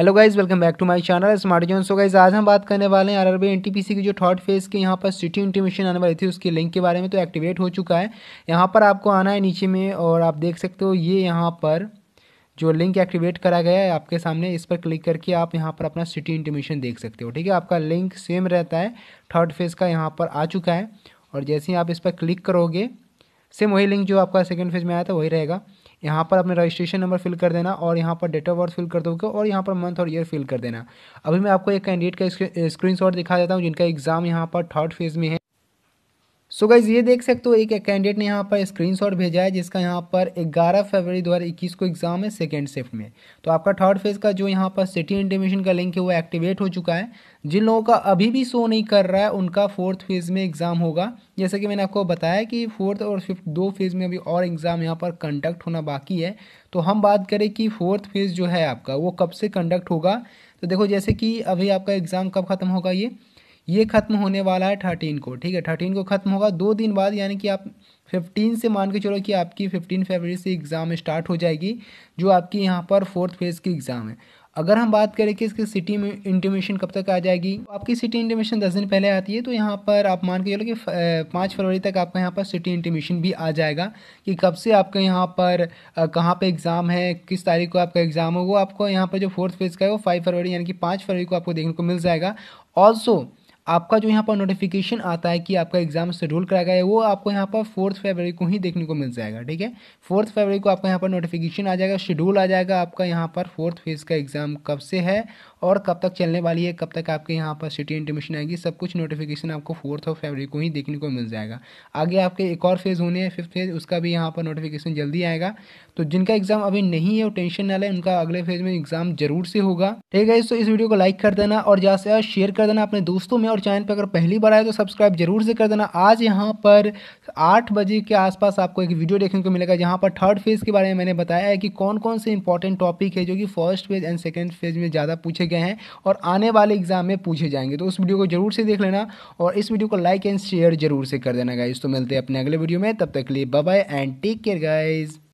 hello guys welcome back to my channel smart zone so guys आज हम बात करने वाले हैं आरआरबी एनटीपीसी की जो थर्ड फेज के यहाँ पर सिटी इंटीमेशन आने वाली थी उसके लिंक के बारे में तो एक्टिवेट हो चुका है यहाँ पर आपको आना है नीचे में और आप देख सकते हो ये यहाँ पर जो लिंक एक्टिवेट करा गया है आपके सामने इस पर क्लिक करके आप यहाँ पर अपना सिटी इंटीमेशन देख सकते हो ठीक है आपका लिंक सेम रहता है थर्ड फेज का यहाँ पर आ चुका है और जैसे ही आप इस पर क्लिक करोगे सेम वही लिंक जो आपका सेकेंड फेज में आया था वही रहेगा यहाँ पर अपने रजिस्ट्रेशन नंबर फिल कर देना और यहाँ पर डेट ऑफ बर्थ फिल कर दोगे और यहाँ पर मंथ और ईयर फिल कर देना अभी मैं आपको एक कैंडिडेट का स्क्रीन दिखा देता हूँ जिनका एग्ज़ाम यहाँ पर थर्ड फेज़ में है सो so गाइज ये देख सकते हो एक कैंडिडेट ने यहाँ पर स्क्रीनशॉट भेजा है जिसका यहाँ पर 11 फरवरी 2021 को एग्जाम है सेकेंड शिफ्ट में तो आपका थर्ड फेज का जो यहाँ पर सिटी इंटीमेशन का लिंक है वो एक्टिवेट हो चुका है जिन लोगों का अभी भी शो नहीं कर रहा है उनका फोर्थ फेज़ में एग्ज़ाम होगा जैसे कि मैंने आपको बताया कि फोर्थ और फिफ्थ दो फेज़ में अभी और एग्ज़ाम यहाँ पर कंडक्ट होना बाकी है तो हम बात करें कि फोर्थ फेज़ जो है आपका वो कब से कंडक्ट होगा तो देखो जैसे कि अभी आपका एग्ज़ाम कब ख़त्म होगा ये ये ख़त्म होने वाला है थर्टीन को ठीक है थर्टीन को ख़त्म होगा दो दिन बाद यानी कि आप फिफ्टीन से मान के चलो कि आपकी फिफ्टीन फरवरी से एग्ज़ाम स्टार्ट हो जाएगी जो आपकी यहाँ पर फोर्थ फेज़ की एग्ज़ाम है अगर हम बात करें कि इसकी सिटी में इंटीमेशन कब तक आ जाएगी तो आपकी सिटी इंटीमेशन दस दिन पहले आती है तो यहाँ पर आप मान के चलो कि पाँच फरवरी तक आपका यहाँ पर सिटी इंटीमेशन भी आ जाएगा कि कब से आपके यहाँ पर कहाँ पे एग्ज़ाम है किस तारीख को आपका एग्ज़ाम हो वो आपको यहाँ पर जो फोर्थ फेज़ का है वो फाइव फरवरी यानी कि पाँच फरवरी को आपको देखने को मिल जाएगा ऑल्सो आपका जो यहाँ पर नोटिफिकेशन आता है कि आपका एग्जाम शेड्यूल कराया गया है वो आपको यहाँ पर फोर्थ फरवरी को ही देखने को मिल जाएगा ठीक है फोर्थ फरवरी को आपका यहाँ पर नोटिफिकेशन आ जाएगा शेड्यूल आ जाएगा आपका यहाँ पर फोर्थ फेज़ का एग्ज़ाम कब से है और कब तक चलने वाली है कब तक आपके यहाँ पर सिटी इंटीमेशन आएगी सब कुछ नोटिफिकेशन आपको फोर्थ ऑफ फरवरी को ही देखने को मिल जाएगा आगे आपके एक और फेज़ होने हैं फिफ्थ फेज़ उसका भी यहाँ पर नोटिफिकेशन जल्दी आएगा तो जिनका एग्ज़ाम अभी नहीं है वो टेंशन ना लें उनका अगले फेज़ में एग्ज़ाम जरूर से होगा ठीक है तो इस वीडियो को लाइक कर देना और ज़्यादा से ज़्यादा शेयर कर देना अपने दोस्तों में और और चैनल पर अगर पहली बार आए तो सब्सक्राइब जरूर से कर देना आज यहाँ पर आठ बजे के आसपास आपको एक वीडियो देखने को मिलेगा जहाँ पर थर्ड फेज़ के बारे में मैंने बताया है कि कौन कौन से इंपॉर्टेंट टॉपिक है जो कि first phase and second phase में ज़्यादा पूछे गए हैं और आने वाले एग्जाम में पूछे जाएंगे तो उस वीडियो को जरूर से देख लेना और इस वीडियो को लाइक एंड शेयर जरूर से कर देना गाइज तो मिलते हैं अपने अगले वीडियो में तब तक लिए bye and take care guys